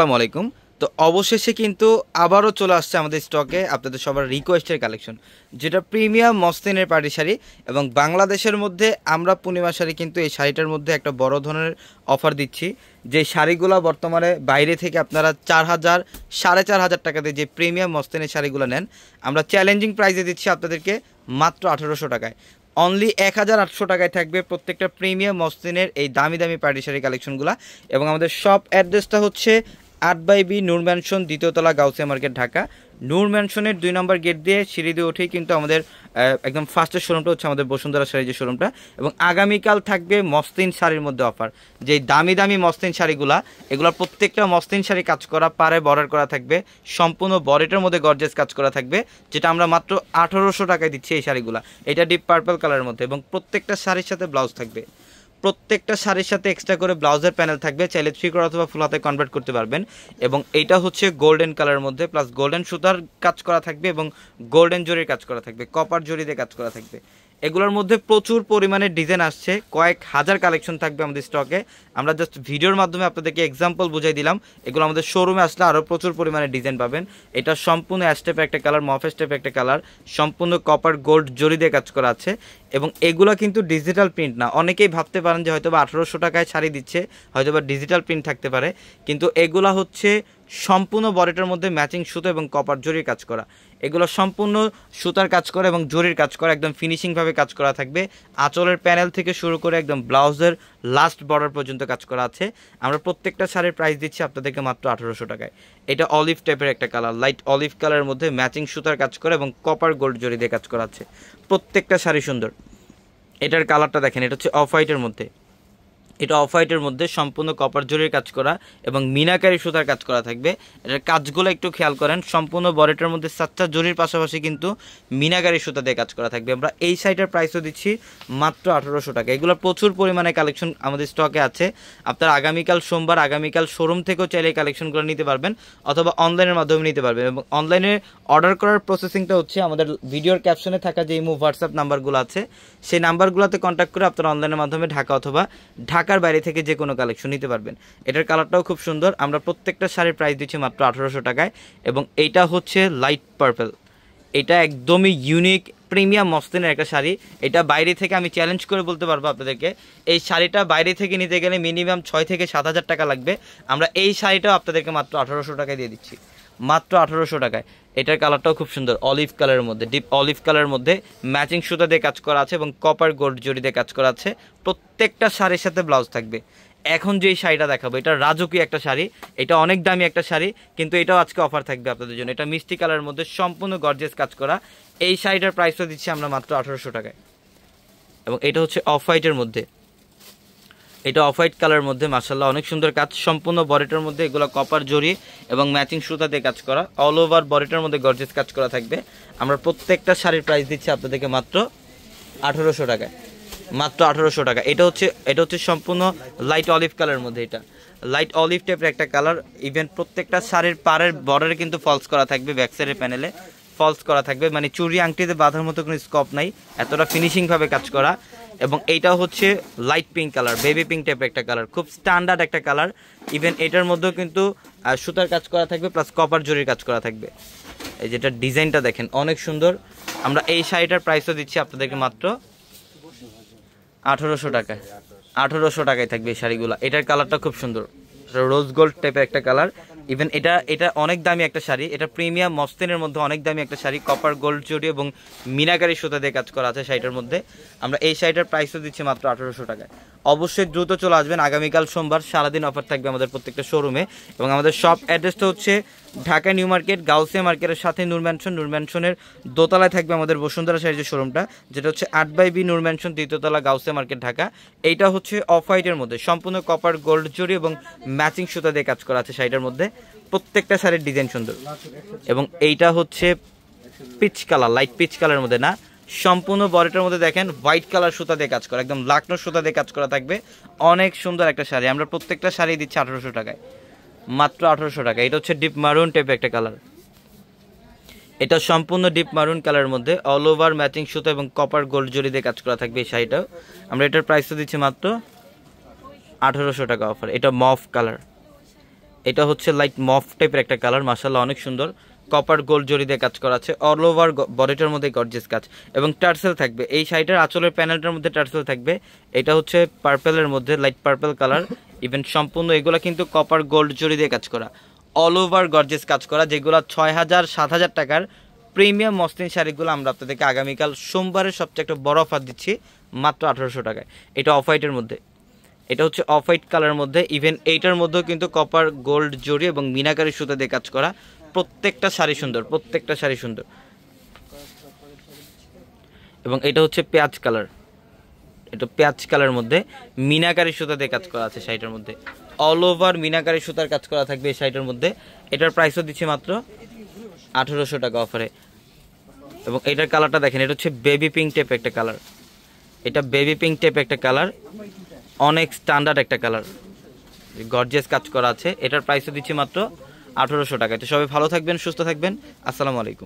আসসালামু আলাইকুম তো অবশেষে কিন্তু আবারও চলে আসছে আমাদের স্টকে আপনাদের সবার রিকোয়েস্টের কালেকশন যেটা প্রিমিয়াম মস্তিনের পাটি শাড়ি এবং বাংলাদেশের মধ্যে আমরা পূর্ণিমা শাড়ি কিন্তু এই শাড়িটার মধ্যে একটা বড় ধরনের অফার দিচ্ছি যে শাড়িগুলো বর্তমানে বাইরে থেকে আপনারা চার হাজার সাড়ে চার হাজার টাকাতে যে প্রিমিয়াম মস্তিনের শাড়িগুলো নেন আমরা চ্যালেঞ্জিং প্রাইসে দিচ্ছি আপনাদেরকে মাত্র আঠেরোশো টাকায় অনলি এক হাজার আটশো টাকায় থাকবে প্রত্যেকটা প্রিমিয়াম মস্তিনের এই দামি দামি পার্টি শাড়ি কালেকশনগুলো এবং আমাদের সব অ্যাড্রেসটা হচ্ছে আট বাই বি নূর ম্যানশন দ্বিতীয়তলা গাউসিয়া মার্কেট ঢাকা নূর ম্যানশনের দুই নম্বর গেট দিয়ে সিঁড়ি দিয়ে উঠেই কিন্তু আমাদের একদম ফার্স্টের শোরুমটা হচ্ছে আমাদের বসুন্ধরা শাড়ি যে শোরুমটা এবং আগামীকাল থাকবে মস্তিন শাড়ির মধ্যে অফার যে দামি দামি মস্তিন শাড়িগুলা এগুলোর প্রত্যেকটা মস্তিন শাড়ি কাজ করা পারে বর্ডার করা থাকবে সম্পূর্ণ বরেটার মধ্যে গর্জেস কাজ করা থাকবে যেটা আমরা মাত্র আঠারোশো টাকায় দিচ্ছি এই শাড়িগুলা এটা ডিপ পার্পল কালারের মধ্যে এবং প্রত্যেকটা শাড়ির সাথে ব্লাউজ থাকবে প্রত্যেকটা শাড়ির সাথে এক্সট্রা করে ব্লাউজের প্যানেল থাকবে চাইলে থ্রি করা অথবা ফুল হাতে কনভার্ট করতে পারবেন এবং এইটা হচ্ছে গোল্ডেন কালারের মধ্যে প্লাস গোল্ডেন সুতার কাজ করা থাকবে এবং গোল্ডেন জরির কাজ করা থাকবে কপার জরিতে কাজ করা থাকবে এগুলোর মধ্যে প্রচুর পরিমাণে ডিজাইন আসছে কয়েক হাজার কালেকশন থাকবে আমাদের স্টকে আমরা জাস্ট ভিডিওর মাধ্যমে আপনাদেরকে এক্সাম্পল বুঝাই দিলাম এগুলো আমাদের শোরুমে আসলে আরও প্রচুর পরিমাণে ডিজাইন পাবেন এটা সম্পূর্ণ অ্যাস্টেপ একটা কালার মফ স্টেপ একটা কালার সম্পূর্ণ কপার গোল্ড জরি দিয়ে কাজ করা আছে এবং এগুলো কিন্তু ডিজিটাল প্রিন্ট না অনেকেই ভাবতে পারেন যে হয়তো বা আঠেরোশো টাকায় ছাড়িয়ে দিচ্ছে হয়তো বা ডিজিটাল প্রিন্ট থাকতে পারে কিন্তু এগুলা হচ্ছে সম্পূর্ণ বডিটার মধ্যে ম্যাচিং সুতো এবং কপার জরির কাজ করা এগুলো সম্পূর্ণ সুতার কাজ করা এবং জরির কাজ করা একদম ফিনিশিংভাবে কাজ করা থাকবে আঁচলের প্যানেল থেকে শুরু করে একদম ব্লাউজের লাস্ট বর্ডার পর্যন্ত কাজ করা আছে আমরা প্রত্যেকটা শাড়ির প্রাইস দিচ্ছি আপনাদেরকে মাত্র আঠারোশো টাকায় এটা অলিভ টাইপের একটা কালার লাইট অলিভ কালারের মধ্যে ম্যাচিং সুতার কাজ করা এবং কপার গোল্ড জরি দিয়ে কাজ করা আছে প্রত্যেকটা শাড়ি সুন্দর এটার কালারটা দেখেন এটা হচ্ছে অফ হোয়াইটের মধ্যে এটা অফ হোয়াইটের মধ্যে সম্পূর্ণ কপার জরির কাজ করা এবং মিনাকারি সুতার কাজ করা থাকবে এটার কাজগুলো একটু খেয়াল করেন সম্পূর্ণ বরেটের মধ্যে সাচ্চা জরির পাশাপাশি কিন্তু মিনাকারি সুতা দিয়ে কাজ করা থাকবে আমরা এই সাইটের প্রাইসও দিচ্ছি মাত্র আঠারোশো টাকা এগুলো প্রচুর পরিমাণে কালেকশন আমাদের স্টকে আছে আপনার আগামীকাল সোমবার আগামীকাল শোরুম থেকেও চাইলে এই কালেকশনগুলো নিতে পারবেন অথবা অনলাইনের মাধ্যমে নিতে পারবেন এবং অনলাইনে অর্ডার করার প্রসেসিংটা হচ্ছে আমাদের ভিডিওর ক্যাপশনে থাকা যে ইমো হোয়াটসঅ্যাপ নাম্বারগুলো আছে সেই নাম্বারগুলোতে কন্ট্যাক্ট করে আপনারা অনলাইনের মাধ্যমে ঢাকা অথবা ঢাকা ঢাকার বাইরে থেকে যে কোনো কালেকশন নিতে পারবেন এটার কালারটাও খুব সুন্দর আমরা প্রত্যেকটা শাড়ির প্রাইস দিচ্ছি মাত্র আঠারোশো টাকায় এবং এইটা হচ্ছে লাইট পার্পেল এটা একদমই ইউনিক প্রিমিয়াম মস্তিনের একটা শাড়ি এটা বাইরে থেকে আমি চ্যালেঞ্জ করে বলতে পারবো আপনাদেরকে এই শাড়িটা বাইরে থেকে নিতে গেলে মিনিমাম ছয় থেকে সাত হাজার টাকা লাগবে আমরা এই শাড়িটাও আপনাদেরকে মাত্র আঠারোশো টাকায় দিয়ে দিচ্ছি মাত্র আঠারোশো টাকায় এটার কালারটাও খুব সুন্দর অলিভ কালারের মধ্যে ডিপ অলিভ কালারের মধ্যে ম্যাচিং সুতা দিয়ে কাজ করা আছে এবং কপার গোল্ড জড়ি দিয়ে কাজ করা আছে প্রত্যেকটা শাড়ির সাথে ব্লাউজ থাকবে এখন যে শাড়িটা দেখাবো এটা রাজকীয় একটা শাড়ি এটা অনেক দামি একটা শাড়ি কিন্তু এটাও আজকে অফার থাকবে আপনাদের জন্য এটা মিষ্টি কালারের মধ্যে সম্পূর্ণ গর্জেস কাজ করা এই শাড়িটার প্রাইসটা দিচ্ছি আমরা মাত্র আঠারোশো টাকায় এবং এটা হচ্ছে অফ হোয়াইটের মধ্যে এটা অফ হোয়াইট কালার মধ্যে মাসাল্লাহ অনেক সুন্দর কাজ সম্পূর্ণ বরেটার মধ্যে এগুলো কপার জড়ি এবং ম্যাচিং সুতা দিয়ে কাজ করা অল ওভার বরেটার মধ্যে গর্জেস কাজ করা থাকবে আমরা প্রত্যেকটা শাড়ির প্রাইস দিচ্ছি আপনাদেরকে মাত্র আঠেরোশো টাকায় মাত্র আঠেরোশো টাকা এটা হচ্ছে এটা হচ্ছে সম্পূর্ণ লাইট অলিভ কালার মধ্যে এটা লাইট অলিভ টাইপের একটা কালার ইভেন প্রত্যেকটা শাড়ির পারের বর্ডারে কিন্তু ফলস করা থাকবে ব্যাকসাইডের প্যানেলে ফলস করা থাকবে মানে চুরি আংটিতে বাঁধার মতো কোনো স্কোপ নাই এতটা ফিনিশিংভাবে কাজ করা এবং এইটা হচ্ছে light pink colour baby pink টাইপের একটা কালার খুব স্ট্যান্ডার্ড একটা কালার ইভেন এটার মধ্যেও কিন্তু সুতার কাজ করা থাকবে প্লাস কপার জরির কাজ করা থাকবে এই যেটা ডিজাইনটা দেখেন অনেক সুন্দর আমরা এই শাড়িটার প্রাইসও দিচ্ছি আপনাদেরকে মাত্র আঠেরোশো টাকায় আঠেরোশো টাকায় থাকবে এই শাড়িগুলো এটার কালারটা খুব সুন্দর রোজ গোল্ড টাইপের একটা কালার ইভেন এটা এটা অনেক দামি একটা শাড়ি এটা প্রিমিয়াম মস্তেনের মধ্যে অনেক দামি একটা শাড়ি কপার গোল্ড জুড়ি এবং মিনাকারি সুতা দিয়ে কাজ করা আছে শাড়িটার মধ্যে আমরা এই শাড়িটার প্রাইসও দিচ্ছি মাত্র আঠারোশো টাকায় অবশ্যই দ্রুত চলে আসবেন আগামীকাল সোমবার সারাদিন অফার থাকবে আমাদের প্রত্যেকটা শোরুমে এবং আমাদের শপ অ্যাড্রেসটা হচ্ছে ঢাকা নিউ মার্কেট গাউসিয়া মার্কেটের সাথে নুরম্যানশন নুরম্যানশনের দোতলায় থাকবে আমাদের বসুন্ধরা সাইজের শোরুমটা যেটা হচ্ছে আট বাই বি নুরম্যানশন দ্বিতীয়তলা গাউসিয়া মার্কেট ঢাকা এইটা হচ্ছে অফ হোয়াইটের মধ্যে সম্পূর্ণ কপার গোল্ড জড়ি এবং ম্যাচিং সুতা দিয়ে কাজ করা আছে শাড়িটার মধ্যে প্রত্যেকটা শাড়ির ডিজাইন সুন্দর এবং এইটা হচ্ছে পিচ কালার লাইট পিচ কালারের মধ্যে না সম্পূর্ণ বডিটার মধ্যে দেখেন হোয়াইট কালার সুতা দিয়ে কাজ করা একদম লাকনো সুতা দিয়ে কাজ করা থাকবে অনেক সুন্দর একটা শাড়ি আমরা প্রত্যেকটা শাড়ি দিচ্ছি আঠারোশো টাকায় মাত্র আঠারোশো টাকা এটা হচ্ছে ডিপ মারুন টাইপের একটা কালার এটা সম্পূর্ণ ডিপ মারুন কালারের মধ্যে অল ওভার ম্যাচিং সুতা এবং কপার গোল্ড জরি দিয়ে কাজ করা থাকবে এই শাড়িটাও আমরা এটার প্রাইসও দিচ্ছি মাত্র আঠারোশো টাকা অফার এটা মফ কালার এটা হচ্ছে লাইট মফ টাইপের একটা কালার মাসাল্লাহ অনেক সুন্দর কপার গোল্ড জড়িতে কাজ করা আছে অল ওভার বডিটার মধ্যে গর্জেস কাজ এবং টার্সেল থাকবে এই শাড়িটার আঁচলের প্যানেলটার মধ্যে টার্সেল থাকবে এটা হচ্ছে পার্পেলের মধ্যে লাইট পার্পেল কালার ইভেন সম্পূর্ণ এগুলো কিন্তু কপার গোল্ড জড়ি দিয়ে কাজ করা অল ওভার গর্জেস কাজ করা যেগুলো ছয় হাজার সাত হাজার টাকার প্রিমিয়াম মসলিন শাড়িগুলো আমরা আপনাদেরকে আগামীকাল সোমবারের সবচেয়ে একটা বড় অফার দিচ্ছি মাত্র আঠারোশো টাকায় এটা অফ হোয়াইটের মধ্যে এটা হচ্ছে অফ হোয়াইট কালারের মধ্যে ইভেন এইটার মধ্যেও কিন্তু কপার গোল্ড জড়ি এবং মিনাকারি সুতা দিয়ে কাজ করা প্রত্যেকটা শাড়ি সুন্দর প্রত্যেকটা শাড়ি সুন্দর এবং এটা হচ্ছে পেঁয়াজ কালার এটা পেঁয়াজ কালার মধ্যে মিনাকারি দিয়ে কাজ করা আছে শাড়িটার মধ্যে অল ওভার মিনাকারি সুতার কাজ করা থাকবে এই শাড়িটার মধ্যে এটার প্রাইসও দিচ্ছে মাত্র আঠেরোশো টাকা অফারে এবং এটার কালারটা দেখেন এটা হচ্ছে বেবি পিঙ্ক টেপ একটা কালার এটা বেবি পিঙ্ক টেপ একটা কালার অনেক স্ট্যান্ডার্ড একটা কালার গর্জেস কাজ করা আছে এটার প্রাইসও দিচ্ছি মাত্র আঠেরোশো টাকা তো সবাই ভালো থাকবেন সুস্থ থাকবেন আসসালামু আলাইকুম